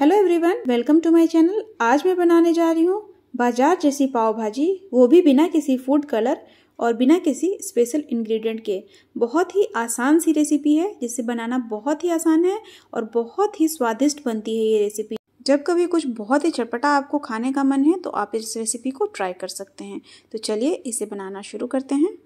hello everyone welcome to my channel आज मैं बनाने जा रही हूँ बाजार जैसी पाव भाजी वो भी बिना किसी फूड कलर और बिना किसी स्पेशल इंग्रेडिएंट के बहुत ही आसान सी रेसिपी है जिसे बनाना बहुत ही आसान है और बहुत ही स्वादिष्ट बनती है ये रेसिपी जब कभी कुछ बहुत ही चटपटा आपको खाने का मन है तो आप इस रेसिपी को ट्राई कर सकते हैं तो चलिए इसे बनाना शुरू करते हैं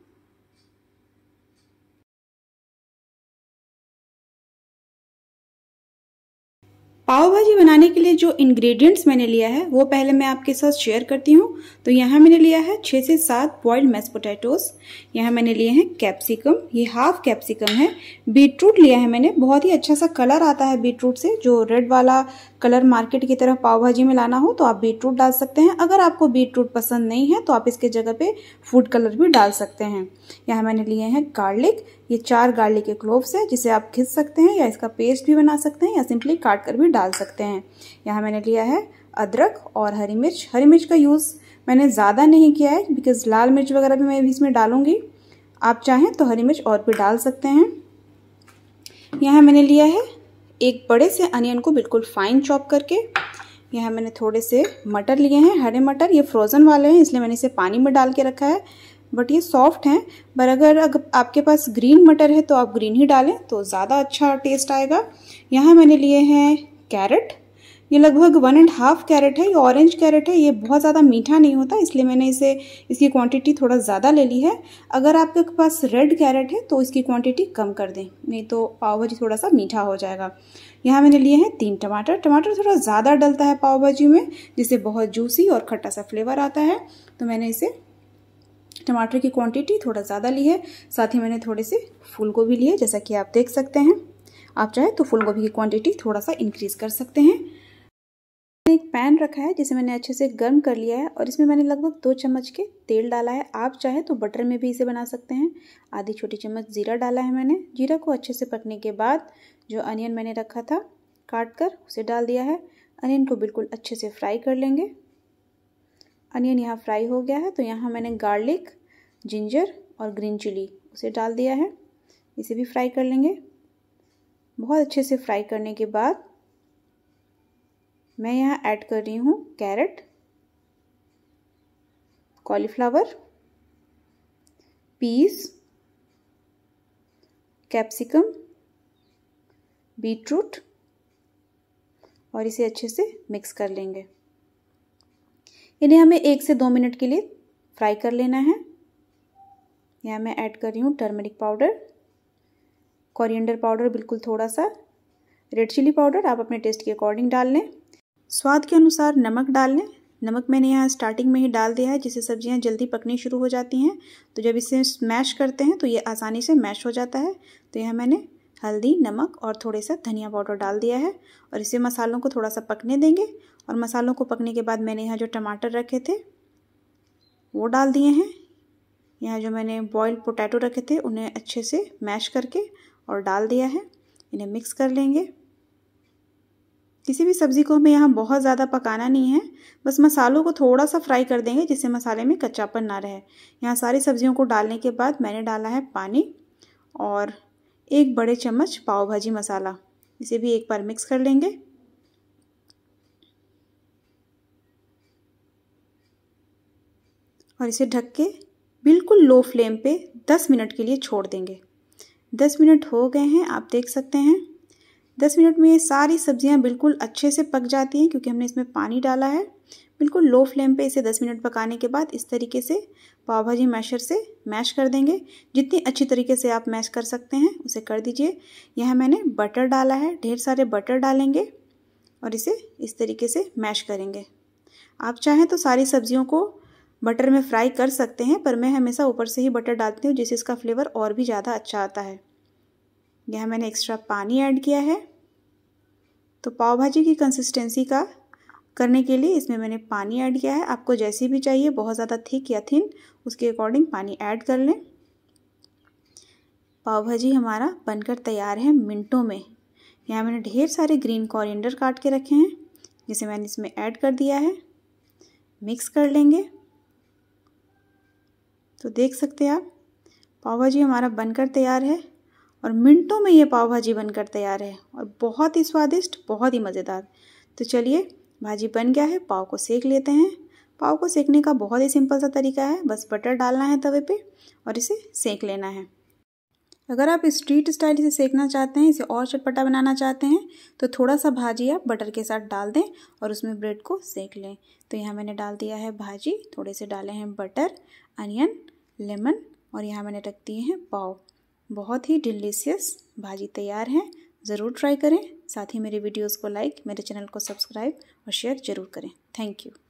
पाव भाजी बनाने के लिए जो इंग्रेडिएंट्स मैंने लिया है वो पहले मैं आपके साथ शेयर करती हूँ तो यहाँ मैंने लिया है छः से सात बॉइल्ड मैस पोटैटोस यहाँ मैंने लिए हैं कैप्सिकम ये हाफ कैप्सिकम है बीटरूट लिया है मैंने बहुत ही अच्छा सा कलर आता है बीटरूट से जो रेड वाला कलर मार्केट की तरफ पाव भाजी में लाना हो तो आप बीटरूट डाल सकते हैं अगर आपको बीटरूट पसंद नहीं है तो आप इसके जगह पे फूड कलर भी डाल सकते हैं यहाँ मैंने लिए हैं गार्लिक ये चार गार्लिक के क्लोव्स है जिसे आप घिस सकते हैं या इसका पेस्ट भी बना सकते हैं या सिंपली काट कर भी डाल सकते हैं यहाँ मैंने लिया है अदरक और हरी मिर्च हरी मिर्च का यूज़ मैंने ज़्यादा नहीं किया है बिकॉज लाल मिर्च वगैरह भी मैं भी इसमें डालूंगी आप चाहें तो हरी मिर्च और भी डाल सकते हैं यहाँ मैंने लिया है एक बड़े से अनियन को बिल्कुल फाइन चॉप करके यहाँ मैंने थोड़े से मटर लिए हैं हरे मटर ये फ्रोज़न वाले हैं इसलिए मैंने इसे पानी में डाल के रखा है बट ये सॉफ्ट हैं पर अगर, अगर आपके पास ग्रीन मटर है तो आप ग्रीन ही डालें तो ज़्यादा अच्छा टेस्ट आएगा यहाँ मैंने लिए हैं कैरेट ये लगभग वन एंड हाफ कैरेट है ये ऑरेंज कैरेट है ये बहुत ज़्यादा मीठा नहीं होता इसलिए मैंने इसे इसकी क्वांटिटी थोड़ा ज़्यादा ले ली है अगर आपके पास रेड कैरेट है तो इसकी क्वांटिटी कम कर दें नहीं तो पाव भाजी थोड़ा सा मीठा हो जाएगा यहाँ मैंने लिए हैं तीन टमाटर टमाटर थोड़ा ज़्यादा डलता है पाव भाजी में जिससे बहुत जूसी और खट्टा सा फ्लेवर आता है तो मैंने इसे टमाटर की क्वांटिटी थोड़ा ज़्यादा ली है साथ ही मैंने थोड़े से फूल गोभी लिए जैसा कि आप देख सकते हैं आप चाहे तो फूल गोभी की क्वांटिटी थोड़ा सा इंक्रीज़ कर सकते हैं मैंने एक पैन रखा है जिसे मैंने अच्छे से गर्म कर लिया है और इसमें मैंने लगभग दो चम्मच के तेल डाला है आप चाहे तो बटर में भी इसे बना सकते हैं आधी छोटी चम्मच जीरा डाला है मैंने जीरा को अच्छे से पकने के बाद जो अनियन मैंने रखा था काट कर उसे डाल दिया है अनियन को बिल्कुल अच्छे से फ्राई कर लेंगे अनियन यहाँ फ्राई हो गया है तो यहाँ मैंने गार्लिक जिंजर और ग्रीन चिली उसे डाल दिया है इसे भी फ्राई कर लेंगे बहुत अच्छे से फ्राई करने के बाद मैं यहाँ ऐड कर रही हूँ carrot cauliflower piece capsicum beetroot और इसे अच्छे से मिक्स कर लेंगे इन्हें हमें एक से दो मिनट के लिए फ्राई कर लेना है यहाँ मैं ऐड कर रही हूँ टर्मरिक पाउडर कोरिएंडर पाउडर बिल्कुल थोड़ा सा रेड चिली पाउडर आप अपने टेस्ट के अकॉर्डिंग डाल लें स्वाद के अनुसार नमक डाल लें नमक मैंने यहाँ स्टार्टिंग में ही डाल दिया है जिससे सब्जियाँ जल्दी पकनी शुरू हो जाती हैं तो जब इसे मैश करते हैं तो ये आसानी से मैश हो जाता है तो यहाँ मैंने हल्दी नमक और थोड़े सा धनिया पाउडर डाल दिया है और इसे मसालों को थोड़ा सा पकने देंगे और मसालों को पकने के बाद मैंने यहाँ जो टमाटर रखे थे वो डाल दिए हैं यहाँ जो मैंने बॉयल्ड पोटैटो रखे थे उन्हें अच्छे से मैश करके और डाल दिया है इन्हें मिक्स कर लेंगे किसी भी सब्ज़ी को हमें यहाँ बहुत ज़्यादा पकाना नहीं है बस मसालों को थोड़ा सा फ्राई कर देंगे जिससे मसाले में कच्चापन ना रहे यहाँ सारी सब्जियों को डालने के बाद मैंने डाला है पानी और एक बड़े चम्मच पाव भाजी मसाला इसे भी एक बार मिक्स कर लेंगे और इसे ढक के बिल्कुल लो फ्लेम पे 10 मिनट के लिए छोड़ देंगे 10 मिनट हो गए हैं आप देख सकते हैं 10 मिनट में ये सारी सब्जियां बिल्कुल अच्छे से पक जाती हैं क्योंकि हमने इसमें पानी डाला है बिल्कुल लो फ्लेम पे इसे 10 मिनट पकाने के बाद इस तरीके से पाव भाजी मैशर से मैश कर देंगे जितनी अच्छी तरीके से आप मैश कर सकते हैं उसे कर दीजिए यहाँ मैंने बटर डाला है ढेर सारे बटर डालेंगे और इसे इस तरीके से मैश करेंगे आप चाहें तो सारी सब्जियों को बटर में फ्राई कर सकते हैं पर मैं हमेशा ऊपर से ही बटर डालती हूँ जिससे इसका फ्लेवर और भी ज़्यादा अच्छा आता है यहाँ मैंने एक्स्ट्रा पानी ऐड किया है तो पाव भाजी की कंसिस्टेंसी का करने के लिए इसमें मैंने पानी ऐड किया है आपको जैसी भी चाहिए बहुत ज़्यादा थिक या थिन उसके अकॉर्डिंग पानी ऐड कर लें पाव भाजी हमारा बनकर तैयार है मिनटों में यहाँ मैंने ढेर सारे ग्रीन कॉरिएंडर काट के रखे हैं जिसे मैंने इसमें ऐड कर दिया है मिक्स कर लेंगे तो देख सकते हैं आप पाव भाजी हमारा बनकर तैयार है और मिनटों में ये पाव भाजी बनकर तैयार है और बहुत ही स्वादिष्ट बहुत ही मज़ेदार तो चलिए भाजी बन गया है पाव को सेक लेते हैं पाव को सेकने का बहुत ही सिंपल सा तरीका है बस बटर डालना है तवे पे और इसे सेक लेना है अगर आप स्ट्रीट स्टाइल से सेकना चाहते हैं इसे और चटपटा बनाना चाहते हैं तो थोड़ा सा भाजी आप बटर के साथ डाल दें और उसमें ब्रेड को सेक लें तो यहाँ मैंने डाल दिया है भाजी थोड़े से डाले हैं बटर अनियन लेमन और यहाँ मैंने रख दिए हैं पाव बहुत ही डिलीशियस भाजी तैयार है ज़रूर ट्राई करें साथ ही मेरे वीडियोस को लाइक मेरे चैनल को सब्सक्राइब और शेयर ज़रूर करें थैंक यू